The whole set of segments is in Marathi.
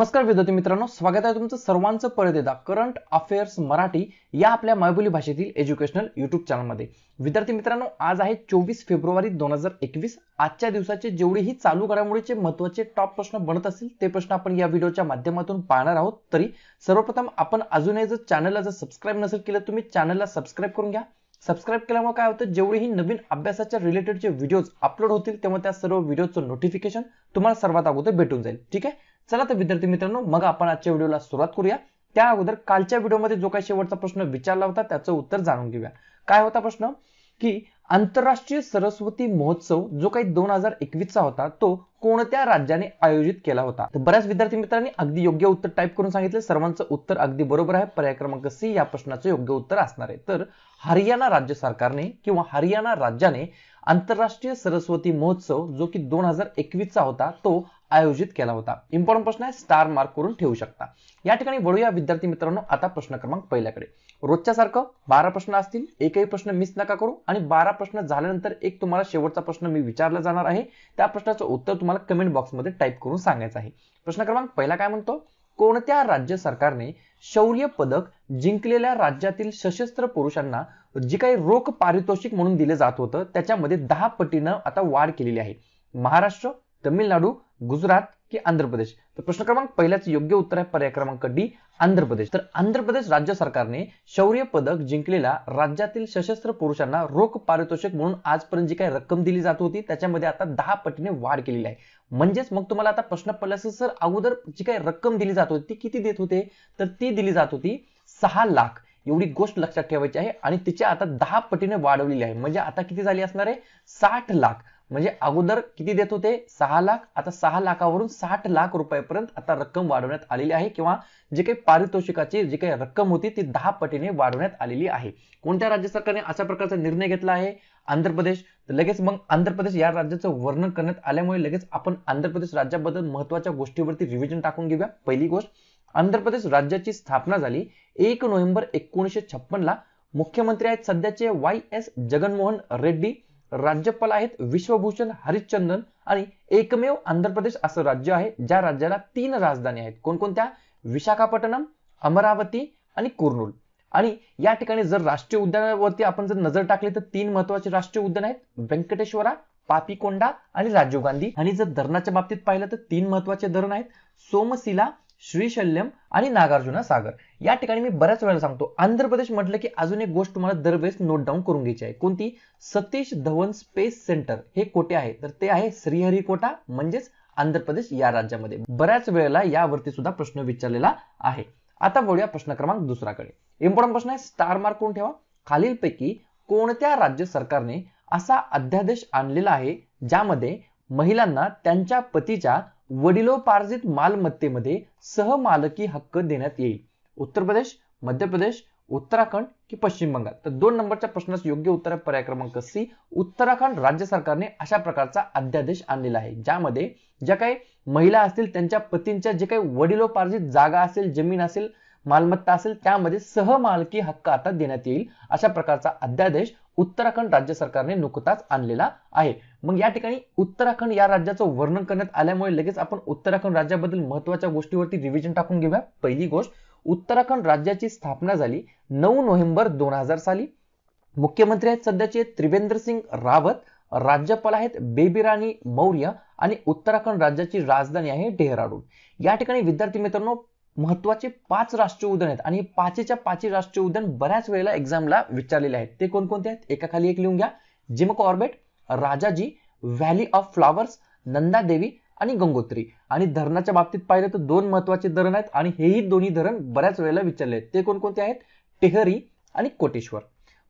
नमस्कार विद्यार्थी मित्रांनो स्वागत आहे तुमचं सर्वांचं परत एकदा करंट अफेअर्स मराठी या आपल्या मायबोली भाषेतील एज्युकेशनल युट्यूब चॅनलमध्ये विद्यार्थी मित्रांनो आज आहे चोवीस फेब्रुवारी दोन हजार एकवीस आजच्या दिवसाचे जेवढेही चालू घडामोडीचे महत्वाचे टॉप प्रश्न बनत असतील ते प्रश्न आपण या व्हिडिओच्या माध्यमातून पाहणार आहोत तरी सर्वप्रथम आपण अजूनही जर चॅनलला जर सबस्क्राईब नसेल केलं तुम्ही चॅनलला सबस्क्राईब करून घ्या सबस्क्राईब केल्यामुळे काय होतं जेवढेही नवीन अभ्यासाच्या रिलेटेड जे व्हिडिओज अपलोड होतील तेव्हा त्या सर्व व्हिडिओचं नोटिफिकेशन तुम्हाला सर्वात अगोदर भेटून जाईल ठीक आहे चला तर विद्यार्थी मित्रांनो मग आपण आजच्या व्हिडिओला सुरुवात करूया त्या अगोदर कालच्या व्हिडिओमध्ये जो काही शेवटचा प्रश्न विचारला होता त्याचं उत्तर जाणून घेऊया काय होता प्रश्न की आंतरराष्ट्रीय सरस्वती महोत्सव जो काही दोन हजार एकवीसचा होता तो कोणत्या राज्याने आयोजित केला होता तर बऱ्याच विद्यार्थी मित्रांनी अगदी योग्य उत्तर टाईप करून सांगितले सर्वांचं उत्तर अगदी बरोबर आहे पर्याय क्रमांक सी या प्रश्नाचं योग्य उत्तर असणार आहे तर हरियाणा राज्य सरकारने किंवा हरियाणा राज्याने आंतरराष्ट्रीय सरस्वती महोत्सव जो की दोन हजार एकवीसचा होता तो आयोजित केला होता इम्पॉर्टंट प्रश्न आहे स्टार मार्क करून ठेवू शकता या ठिकाणी वळूया विद्यार्थी मित्रांनो आता प्रश्न क्रमांक पहिल्याकडे रोजच्या सारखं बारा प्रश्न असतील एकही प्रश्न मिस नका करू आणि बारा प्रश्न झाल्यानंतर एक तुम्हाला शेवटचा प्रश्न मी विचारला जाणार आहे त्या प्रश्नाचं उत्तर तुम्हाला कमेंट बॉक्समध्ये टाईप करून सांगायचं आहे प्रश्न क्रमांक पहिला काय म्हणतो कोणत्या राज्य सरकारने शौर्य पदक जिंकलेल्या राज्यातील सशस्त्र पुरुषांना जी काही रोख पारितोषिक म्हणून दिले जात होतं त्याच्यामध्ये दहा पटीनं आता वाढ केलेली आहे महाराष्ट्र तमिळनाडू गुजरात की आंध्र प्रदेश तर प्रश्न क्रमांक पहिल्याच योग्य उत्तर आहे पर्याय क्रमांक डी आंध्र प्रदेश तर आंध्र प्रदेश राज्य सरकारने शौर्य पदक जिंकलेला राज्यातील सशस्त्र पुरुषांना रोख पारितोषिक म्हणून आजपर्यंत जी काही रक्कम दिली जात होती त्याच्यामध्ये आता दहा पटीने वाढ केलेली आहे म्हणजेच मग तुम्हाला आता प्रश्न पडल्यास सर अगोदर जी काही रक्कम दिली जात होती ती किती देत होते तर ती दिली जात होती सहा लाख एवढी गोष्ट लक्षात ठेवायची आहे आणि तिची आता दहा पटीने वाढवलेली आहे म्हणजे आता किती झाली असणार आहे साठ लाख म्हणजे अगोदर किती देत होते सहा लाख आता सहा लाखावरून साठ लाख रुपयापर्यंत आता रक्कम वाढवण्यात आलेली आहे किंवा जे काही पारितोषिकाची जी काही रक्कम होती ती दहा पटीने वाढवण्यात आलेली आहे कोणत्या राज्य सरकारने अशा प्रकारचा निर्णय घेतला आहे आंध्र प्रदेश तर लगेच मग आंध्र प्रदेश या राज्याचं वर्णन करण्यात आल्यामुळे लगेच आपण आंध्र प्रदेश राज्याबद्दल महत्वाच्या गोष्टीवरती रिव्हिजन टाकून घेऊया पहिली गोष्ट आंध्र प्रदेश राज्याची स्थापना झाली एक नोव्हेंबर एकोणीसशे छप्पनला मुख्यमंत्री आहेत सध्याचे वाय एस जगनमोहन रेड्डी राज्यपाल आहेत विश्वभूषण हरिश्चंदन आणि एकमेव आंध्र प्रदेश असं राज्य आहे ज्या राज्याला तीन राजधानी आहेत कोणकोणत्या विशाखापट्टणम अमरावती आणि कुर्नूल आणि या ठिकाणी जर राष्ट्रीय उद्यानावरती आपण जर नजर टाकली तर तीन महत्वाचे राष्ट्रीय उद्यान आहेत व्यंकटेश्वरा पापीकोंडा आणि राजीव गांधी आणि जर धरणाच्या बाबतीत पाहिलं तर तीन महत्वाचे धरण आहेत सोमसिला श्रीशल्यम आणि नागार्जुना सागर या ठिकाणी मी बऱ्याच वेळेला सांगतो आंध्र प्रदेश म्हटलं की अजून एक गोष्ट तुम्हाला दरवेळेस नोट डाऊन करून घ्यायची आहे कोणती सतीश धवन स्पेस सेंटर हे कोठे आहे तर ते आहे श्रीहरिकोटा म्हणजेच आंध्र प्रदेश या राज्यामध्ये बऱ्याच वेळेला यावरती सुद्धा प्रश्न विचारलेला आहे आता बोलूया प्रश्न क्रमांक दुसराकडे इम्पॉर्टंट प्रश्न आहे स्टार मार्क कोण ठेवा खालीलपैकी कोणत्या राज्य सरकारने असा अध्यादेश आणलेला आहे ज्यामध्ये महिलांना त्यांच्या पतीच्या वडिलोपार्जित मालमत्तेमध्ये सहमालकी हक्क देण्यात येईल उत्तर प्रदेश मध्य प्रदेश उत्तराखंड की पश्चिम बंगाल तर दोन नंबरच्या प्रश्नास योग्य उत्तर आहे पर्याय क्रमांक सी उत्तराखंड राज्य सरकारने अशा प्रकारचा अध्यादेश आणलेला आहे ज्यामध्ये ज्या काही महिला असतील त्यांच्या पतींच्या जे काही वडिलोपार्जित जागा असेल जमीन असेल मालमत्ता असेल त्यामध्ये सहमालकी हक्क आता देण्यात येईल अशा प्रकारचा अध्यादेश उत्तराखंड राज्य सरकारने नुकताच आणलेला आहे मग या ठिकाणी उत्तराखंड या राज्याचं वर्णन करण्यात आल्यामुळे लगेच आपण उत्तराखंड राज्याबद्दल महत्वाच्या गोष्टीवरती रिव्हिजन टाकून घेऊया पहिली गोष्ट उत्तराखंड राज्याची स्थापना झाली नऊ नोव्हेंबर दोन हजार साली मुख्यमंत्री आहेत सध्याचे त्रिवेंद्र सिंग रावत राज्यपाल आहेत राणी मौर्य आणि उत्तराखंड राज्याची राजधानी आहे डेहराडून या ठिकाणी विद्यार्थी मित्रांनो महत्वाचे पाच राष्ट्रीय उद्यान आहेत आणि पाचच्या पाचही राष्ट्रीय उद्यान बऱ्याच वेळेला एक्झामला विचारलेले आहेत ते कोणकोणते आहेत एकाखाली एक लिहून घ्या Jim Corbett Rajaji valley of flowers Nanda Devi आणि गंगोत्री आणि धरणाच्या बाबतीत पाहिलं तर दोन महत्वाचे धरण आहेत आणि हेही दोन्ही धरण बऱ्याच वेळेला विचारले आहेत ते कोणकोणते आहेत टेहरी आणि कोटेश्वर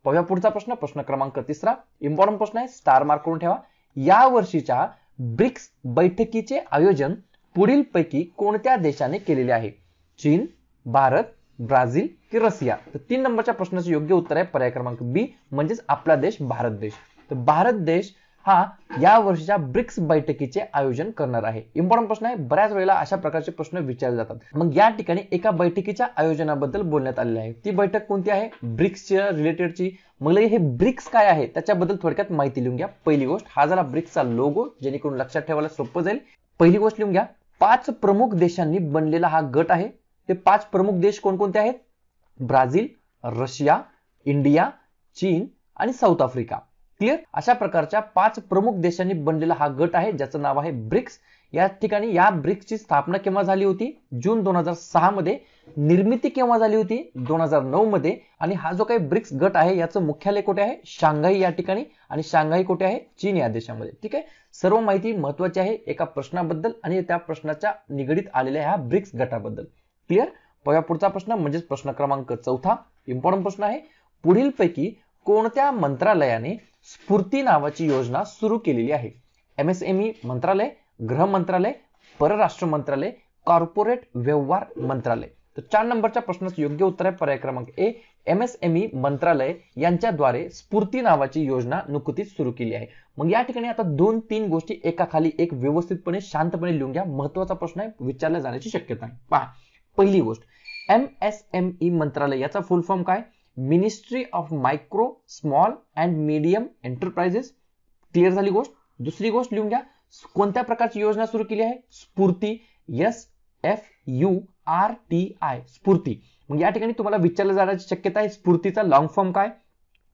पाहूया पुढचा प्रश्न प्रश्न क्रमांक तिसरा इम्पॉर्टंट प्रश्न आहे स्टार मार्क करून ठेवा या वर्षीच्या ब्रिक्स बैठकीचे आयोजन पुढीलपैकी कोणत्या देशाने केलेले आहे चीन भारत ब्राझील की रशिया तर तीन नंबरच्या प्रश्नाचं योग्य उत्तर आहे पर्याय क्रमांक बी म्हणजेच आपला देश भारत देश तर भारत देश हा या वर्षीच्या ब्रिक्स बैठकीचे आयोजन करणार आहे इम्पॉर्टंट प्रश्न आहे बऱ्याच वेळेला अशा प्रकारचे प्रश्न विचारले जातात मग या ठिकाणी एका बैठकीच्या आयोजनाबद्दल बोलण्यात आलेले आहे ती बैठक कोणती आहे ब्रिक्सच्या रिलेटेडची मग हे ब्रिक्स काय आहे त्याच्याबद्दल थोडक्यात माहिती लिहून घ्या पहिली गोष्ट हा झाला ब्रिक्सचा लोगो जेणेकरून लक्षात ठेवायला सोपं जाईल पहिली गोष्ट लिहून घ्या पाच प्रमुख देशांनी बनलेला हा गट आहे ते पाच प्रमुख देश कोणकोणते आहेत ब्राझील रशिया इंडिया चीन आणि साऊथ आफ्रिका क्लिअर अशा प्रकारच्या पाच प्रमुख देशांनी बनलेला हा गट आहे ज्याचं नाव आहे ब्रिक्स या ठिकाणी या ब्रिक्सची स्थापना केव्हा झाली होती जून दोन हजार सहा मध्ये निर्मिती केव्हा झाली होती दोन हजार नऊ मध्ये आणि हा जो काही ब्रिक्स गट आहे याचं मुख्यालय कुठे आहे शांघाई या ठिकाणी आणि शांघाई कुठे आहे चीन या देशामध्ये ठीक आहे सर्व माहिती महत्वाची आहे एका प्रश्नाबद्दल आणि त्या प्रश्नाच्या निगडीत आलेल्या ह्या ब्रिक्स गटाबद्दल क्लिअर बघा पुढचा प्रश्न म्हणजेच प्रश्न क्रमांक चौथा इम्पॉर्टंट प्रश्न आहे पैकी कोणत्या मंत्रालयाने स्फूर्ती नावाची योजना सुरू केलेली आहे एम एस एम ई मंत्रालय गृह मंत्रालय परराष्ट्र मंत्रालय कॉर्पोरेट व्यवहार मंत्रालय तर चार नंबरच्या प्रश्नाचं योग्य उत्तर आहे पर्याय क्रमांक A M S M E मंत्रालय यांच्याद्वारे स्फूर्ती नावाची योजना नुकतीच सुरू केली आहे मग या ठिकाणी आता दोन तीन गोष्टी एकाखाली एक व्यवस्थितपणे शांतपणे लिहून घ्या महत्वाचा प्रश्न आहे विचारला जाण्याची शक्यता आहे पहा पहिली गोष्ट एम एस एम ई मंत्रालय याचा फुल फॉर्म काय ministry of micro small and medium enterprises clear झाली गोष्ट दुसरी गोष्ट लिहून घ्या कोणत्या प्रकारची योजना सुरू केली आहे Sfurti S F U R T I Sfurti मग या ठिकाणी तुम्हाला विचारलं जाण्याची शक्यता आहे स्फूर्तीचा लॉंग फॉर्म काय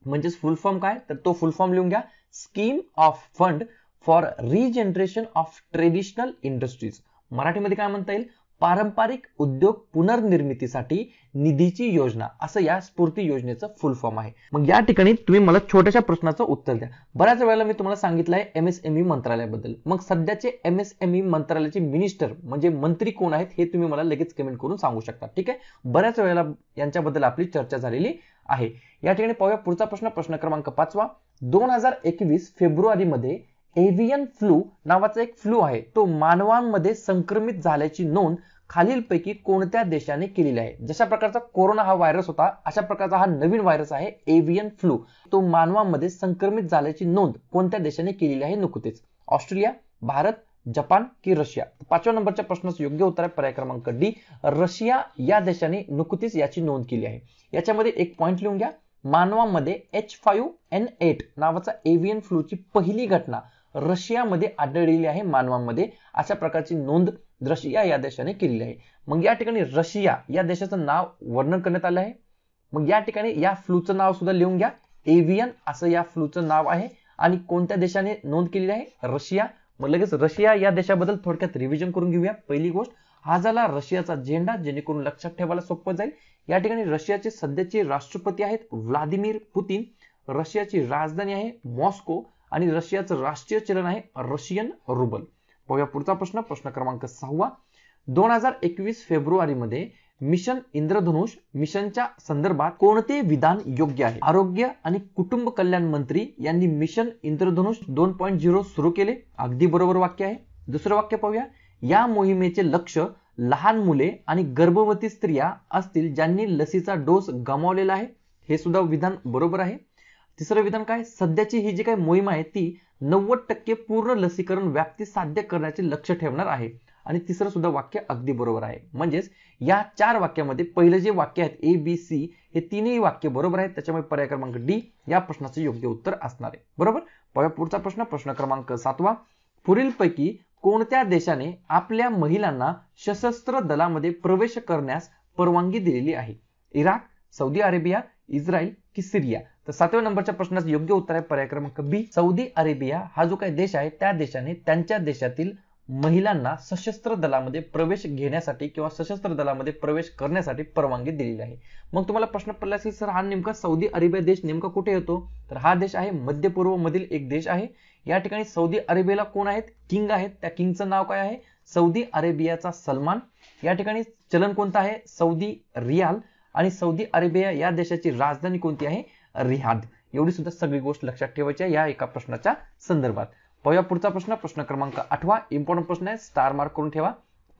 म्हणजेच फुल फॉर्म काय तर तो फुल फॉर्म लिहून घ्या scheme of fund for regeneration of traditional industries मराठीमध्ये काय म्हणता येईल पारंपरिक उद्योग पुनर्निर्मितीसाठी निधीची योजना असं या स्फूर्ती योजनेचं फुल फॉर्म आहे मग या ठिकाणी तुम्ही मला छोट्याशा प्रश्नाचं उत्तर द्या बऱ्याच वेळेला मी तुम्हाला सांगितलं आहे ई e मंत्रालयाबद्दल मग सध्याचे एम एम एस ई मंत्रालयाचे मिनिस्टर म्हणजे मंत्री कोण आहेत हे तुम्ही मला लगेच कमेंट करून सांगू शकता ठीक आहे बऱ्याच वेळेला यांच्याबद्दल आपली चर्चा झालेली आहे या ठिकाणी पाहूया पुढचा प्रश्न प्रश्न क्रमांक पाचवा दोन हजार एकवीस फेब्रुवारीमध्ये एव्हियन फ्लू नावाचा एक फ्लू आहे तो मानवांमध्ये संक्रमित झाल्याची नोंद खालीलपैकी कोणत्या देशाने केलेली आहे जशा प्रकारचा कोरोना हा व्हायरस होता अशा प्रकारचा हा नवीन व्हायरस आहे एव्हियन फ्लू तो मानवांमध्ये संक्रमित झाल्याची नोंद कोणत्या देशाने केलेली आहे नुकतेच ऑस्ट्रेलिया भारत जपान की रशिया पाचव्या नंबरच्या प्रश्नाचं योग्य उत्तर आहे पर्याय क्रमांक डी रशिया या देशाने नुकतीच याची नोंद केली आहे याच्यामध्ये एक पॉईंट लिहून घ्या मानवामध्ये एच फाईव्ह एन एट नावाचा एव्हियन फ्लूची पहिली घटना रशियामध्ये आढळलेली आहे मानवामध्ये अशा प्रकारची नोंद रशिया या देशाने केलेली आहे मग या ठिकाणी रशिया या देशाचं नाव वर्णन करण्यात आलं आहे मग या ठिकाणी या फ्लूचं नाव सुद्धा लिहून घ्या एव्हियन असं या फ्लूचं नाव आहे आणि कोणत्या देशाने नोंद केलेली आहे रशिया मग लगेच रशिया या देशाबद्दल थोडक्यात रिव्हिजन करून घेऊया पहिली गोष्ट हा झाला रशियाचा झेंडा जेणेकरून लक्षात ठेवायला सोपं जाईल या ठिकाणी रशियाचे सध्याचे राष्ट्रपती आहेत व्लादिमीर पुतीन रशियाची राजधानी आहे मॉस्को आणि रशियाचं राष्ट्रीय चलन आहे रशियन रुबल बघूया पुढचा प्रश्न प्रश्न क्रमांक सहावा दोन हजार एकवीस फेब्रुवारीमध्ये मिशन इंद्रधनुष मिशनच्या संदर्भात कोणते विधान योग्य आहे आरोग्य आणि कुटुंब कल्याण मंत्री यांनी मिशन इंद्रधनुष दोन पॉईंट झिरो सुरू केले अगदी बरोबर वाक्य आहे दुसरं वाक्य पाहूया या मोहिमेचे लक्ष लहान मुले आणि गर्भवती स्त्रिया असतील ज्यांनी लसीचा डोस गमावलेला आहे हे सुद्धा विधान बरोबर आहे तिसरं विधान काय सध्याची ही जी काही मोहीम आहे ती नव्वद टक्के पूर्ण लसीकरण व्याप्ती साध्य करण्याचे लक्ष ठेवणार आहे आणि तिसरं सुद्धा वाक्य अगदी बरोबर आहे म्हणजेच या चार वाक्यामध्ये पहिलं जे वाक्य आहेत ए बी सी हे तीनही वाक्य बरोबर आहेत त्याच्यामुळे पर्याय क्रमांक डी या प्रश्नाचे योग्य उत्तर असणार आहे बरोबर पुढचा प्रश्न प्रश्न क्रमांक सातवा पुढीलपैकी कोणत्या देशाने आपल्या महिलांना सशस्त्र दलामध्ये प्रवेश करण्यास परवानगी दिलेली आहे इराक सौदी अरेबिया इस्रायल की सिरिया तर सातव्या नंबरच्या प्रश्नाचं योग्य उत्तर आहे पर्याय क्रमांक बी सौदी अरेबिया हा जो काही देश आहे त्या देशाने त्यांच्या देशातील महिलांना सशस्त्र दलामध्ये प्रवेश घेण्यासाठी किंवा सशस्त्र दलामध्ये प्रवेश करण्यासाठी परवानगी दिलेली आहे मग तुम्हाला प्रश्न पडला असेल सर हा नेमका सौदी अरेबिया देश नेमका कुठे येतो तर हा देश आहे मध्य पूर्व मधील एक देश आहे या ठिकाणी सौदी अरेबियाला कोण आहेत किंग आहेत त्या किंगचं नाव काय आहे सौदी अरेबियाचा सलमान या ठिकाणी चलन कोणतं आहे सौदी रियाल आणि सौदी अरेबिया या देशाची राजधानी कोणती आहे रिहाद एवढी सुद्धा सगळी गोष्ट लक्षात ठेवायची आहे या एका प्रश्नाच्या संदर्भात पाहूया पुढचा प्रश्न प्रश्न क्रमांक आठवा इम्पॉर्टंट प्रश्न आहे स्टार मार्क करून ठेवा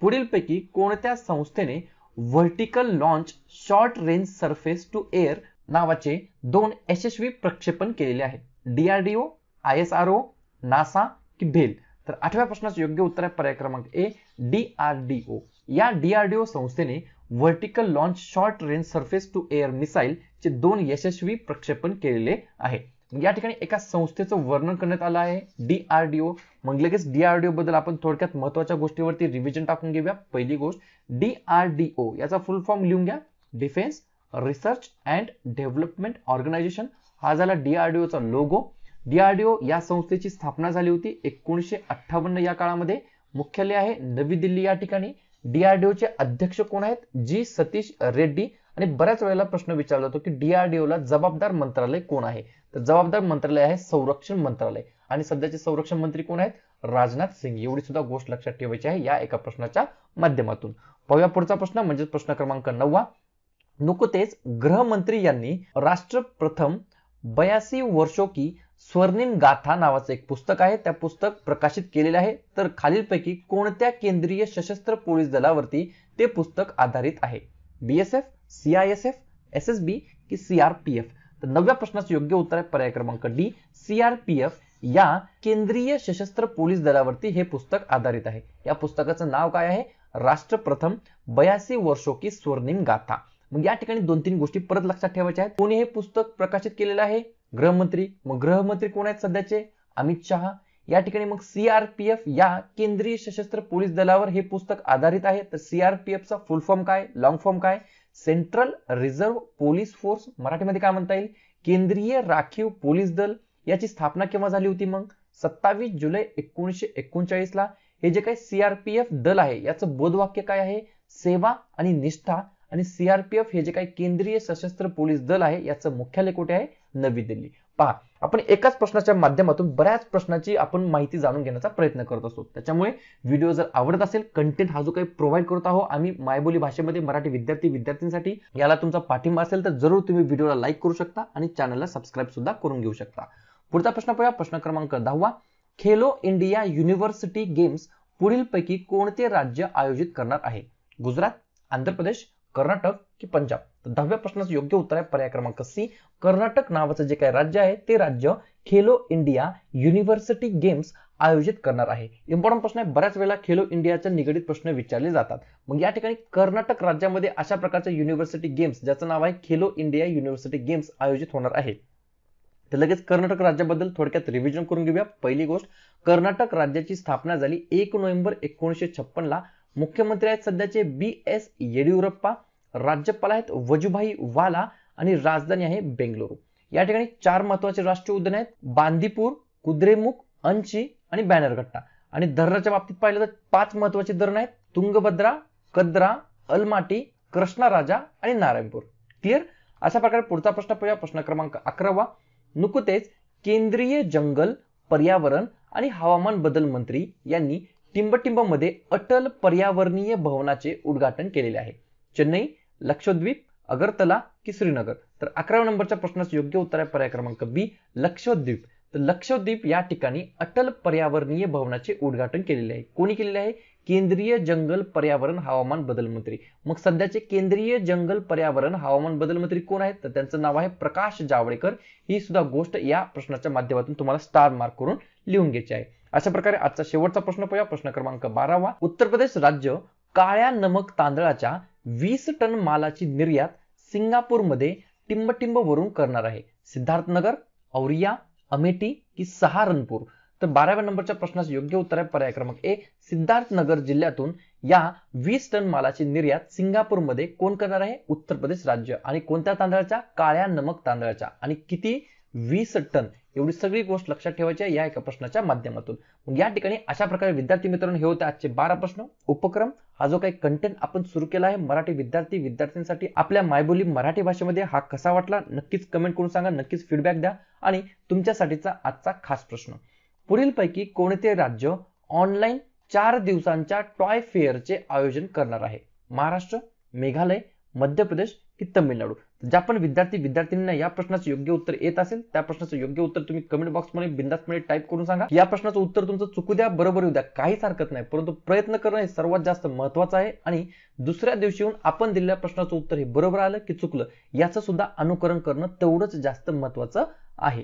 पुढीलपैकी कोणत्या संस्थेने vertical launch short range surface to air नावाचे दोन यशस्वी प्रक्षेपण केलेले आहे DRDO I S R O NASA की भेल तर आठव्या प्रश्नाचं योग्य उत्तर आहे पर्याय क्रमांक ए डीआरडीओ या डीआरडीओ संस्थेने vertical launch short range surface to air मिसाईलचे दोन यशस्वी प्रक्षेपण केलेले आहे या ठिकाणी एका संस्थेचं वर्णन करण्यात आलं आहे डीआरडीओ मग लगेच डीआरडीओ बद्दल आपण थोडक्यात महत्वाच्या गोष्टीवरती रिव्हिजन टाकून घेऊया पहिली गोष्ट डीआरडीओ याचा फुल फॉर्म लिहून घ्या defence research and development organisation हा झाला डीआरडीओचा लोगो डीआरडीओ या संस्थेची स्थापना झाली होती एकोणीसशे अठ्ठावन्न या काळामध्ये मुख्यालय आहे नवी दिल्ली या ठिकाणी डीआरडीओचे अध्यक्ष कोण आहेत जी सतीश रेड्डी आणि बऱ्याच वेळेला प्रश्न विचारला जातो की डीआरडीओला जबाबदार मंत्रालय कोण आहे तर जबाबदार मंत्रालय आहे संरक्षण मंत्रालय आणि सध्याचे संरक्षण मंत्री कोण आहेत राजनाथ सिंग एवढी सुद्धा गोष्ट लक्षात ठेवायची आहे या एका प्रश्नाच्या माध्यमातून पाहूया पुढचा प्रश्न म्हणजे प्रश्न क्रमांक नववा नुकतेच गृहमंत्री यांनी राष्ट्र प्रथम बयासी वर्षो की स्वर्णिम गाथा नावाचं एक पुस्तक आहे त्या पुस्तक प्रकाशित केलेलं आहे तर खालीलपैकी कोणत्या केंद्रीय सशस्त्र पोलीस दलावरती ते पुस्तक आधारित आहे BSF CISF S S B की सीआरपीएफ तर नव्या प्रश्नाचं योग्य उत्तर आहे पर्याय क्रमांक डी सीआरपीएफ या केंद्रीय सशस्त्र पोलीस दलावरती हे पुस्तक आधारित आहे या पुस्तकाचं नाव काय आहे राष्ट्रप्रथम बयासी वर्षो की स्वर्णिम गाथा मग या ठिकाणी दोन तीन गोष्टी परत लक्षात ठेवायच्या आहेत कोणी हे पुस्तक प्रकाशित केलेलं आहे गृहमंत्री मग गृहमंत्री कोण आहेत सध्याचे अमित शहा या ठिकाणी मग सीआरपीएफ या केंद्रीय सशस्त्र पोलीस दलावर हे पुस्तक आधारित आहे तर सीआरपीएफचा फुल फॉर्म काय लॉंग फॉर्म काय सेंट्रल रिझर्व्ह पोलीस फोर्स मराठीमध्ये काय म्हणता येईल केंद्रीय राखीव पोलीस दल याची स्थापना केव्हा झाली होती मग सत्तावीस जुलै एकोणीसशे एकोणचाळीस ला हे जे काही सीआरपीएफ दल आहे याचं बोधवाक्य काय आहे सेवा आणि निष्ठा आणि सीआरपीएफ हे जे काही केंद्रीय सशस्त्र पोलीस दल आहे याचं मुख्यालय कुठे आहे नवी दिल्ली पहा आपण एकाच प्रश्नाच्या माध्यमातून बऱ्याच प्रश्नाची आपण माहिती जाणून घेण्याचा प्रयत्न करत असतो त्याच्यामुळे व्हिडिओ जर आवडत असेल कंटेंट हा जो काही प्रोव्हाइड करत आहोत आम्ही मायबोली भाषेमध्ये मराठी विद्यार्थी विद्यार्थ्यांसाठी याला तुमचा पाठिंबा असेल तर जरूर तुम्ही व्हिडिओला लाईक करू शकता आणि चॅनलला सबस्क्राईब सुद्धा करून घेऊ शकता पुढचा प्रश्न पाहूया प्रश्न क्रमांक दहावा खेलो इंडिया युनिव्हर्सिटी गेम्स पुढीलपैकी कोणते राज्य आयोजित करणार आहे गुजरात आंध्र प्रदेश कर्नाटक की पंजाब दहाव्या प्रश्नाचं योग्य उत्तर आहे पर्याय क्रमांक सी कर्नाटक नावाचं जे काही राज्य आहे ते राज्य खेलो इंडिया युनिव्हर्सिटी गेम्स आयोजित करणार आहे इम्पॉर्टंट प्रश्न आहे बऱ्याच वेळेला खेलो इंडियाच्या निगडीत प्रश्न विचारले जातात मग या ठिकाणी कर्नाटक राज्यामध्ये अशा प्रकारच्या युनिव्हर्सिटी गेम्स ज्याचं नाव आहे खेलो इंडिया युनिव्हर्सिटी गेम्स आयोजित होणार आहे तर लगेच कर्नाटक राज्याबद्दल थोडक्यात रिव्हिजन करून घेऊया पहिली गोष्ट कर्नाटक राज्याची स्थापना झाली एक नोव्हेंबर एकोणीसशे छप्पनला मुख्यमंत्री आहेत सध्याचे बी एस येडियुरप्पा राज्यपाल आहेत वजुभाई वाला आणि राजधानी आहे बेंगलुरू या ठिकाणी चार महत्वाचे राष्ट्रीय उद्यान आहेत बांदीपूर कुद्रेमुख अंची आणि बॅनरघट्टा आणि धरणाच्या बाबतीत पाहिलं तर पाच महत्वाचे धरण आहेत तुंगभद्रा कद्रा अलमाटी राजा आणि नारायणपूर क्लिअर अशा प्रकारे पुढचा प्रश्न पाहूया प्रश्न क्रमांक अकरावा नुकतेच केंद्रीय जंगल पर्यावरण आणि हवामान बदल मंत्री यांनी टिंबटिंबमध्ये अटल पर्यावरणीय भवनाचे उद्घाटन केलेले आहे चेन्नई लक्षद्वीप अगरतला की श्रीनगर तर अकराव्या नंबरच्या प्रश्नाचं योग्य उत्तर आहे पर्याय क्रमांक बी लक्षद्वीप तर लक्षद्वीप या ठिकाणी अटल पर्यावरणीय भवनाचे उद्घाटन केलेले आहे कोणी केलेले आहे केंद्रीय जंगल पर्यावरण हवामान बदल मंत्री मग सध्याचे केंद्रीय जंगल पर्यावरण हवामान बदल मंत्री कोण आहेत तर त्यांचं नाव आहे प्रकाश जावडेकर ही सुद्धा गोष्ट या प्रश्नाच्या माध्यमातून तुम्हाला स्टार मार्क करून लिहून घ्यायची आहे अशा प्रकारे आजचा शेवटचा प्रश्न पाहूया प्रश्न क्रमांक बारावा उत्तर प्रदेश राज्य काळ्या नमक तांदळाच्या वीस टन मालाची निर्यात सिंगापूरमध्ये टिंबटिंब वरून करणार आहे सिद्धार्थनगर औरिया अमेठी की सहारनपूर तर बाराव्या नंबरच्या प्रश्नाचं योग्य उत्तर आहे पर्याय क्रमांक ए सिद्धार्थनगर जिल्ह्यातून या वीस टन मालाची निर्यात सिंगापूरमध्ये कोण करणार आहे उत्तर प्रदेश राज्य आणि कोणत्या तांदळाच्या काळ्या नमक तांदळाच्या आणि किती वीस टन एवढी सगळी गोष्ट लक्षात ठेवायची आहे या एका प्रश्नाच्या माध्यमातून या ठिकाणी अशा प्रकारे विद्यार्थी मित्रांनो हे होते आजचे बारा प्रश्न उपक्रम हा जो काही कंटेंट आपण सुरू केला आहे मराठी विद्यार्थी विद्यार्थ्यांसाठी आपल्या मायबोली मराठी भाषेमध्ये हा कसा वाटला नक्कीच कमेंट करून सांगा नक्कीच फीडबॅक द्या आणि तुमच्यासाठीचा आजचा खास प्रश्न पुढीलपैकी कोणते राज्य ऑनलाईन चार दिवसांच्या टॉय फेअरचे आयोजन करणार आहे महाराष्ट्र मेघालय मध्य प्रदेश की तमिळनाडू ज्या पण विद्यार्थी विद्यार्थ्यांना या प्रश्नाचं योग्य उत्तर येत असेल त्या प्रश्नाचं योग्य उत्तर तुम्ही कमेंट बॉक्समध्ये बिंदास्तपणे टाईप करून सांगा या प्रश्नाचं उत्तर तुमचं चुकू द्या बरोबर येऊ द्या काहीच हरकत नाही परंतु प्रयत्न करणं हे सर्वात जास्त महत्वाचं आहे आणि दुसऱ्या दिवशी येऊन आपण दिलेल्या प्रश्नाचं उत्तर हे बरोबर आलं की चुकलं याचं सुद्धा अनुकरण करणं तेवढंच जास्त महत्वाचं आहे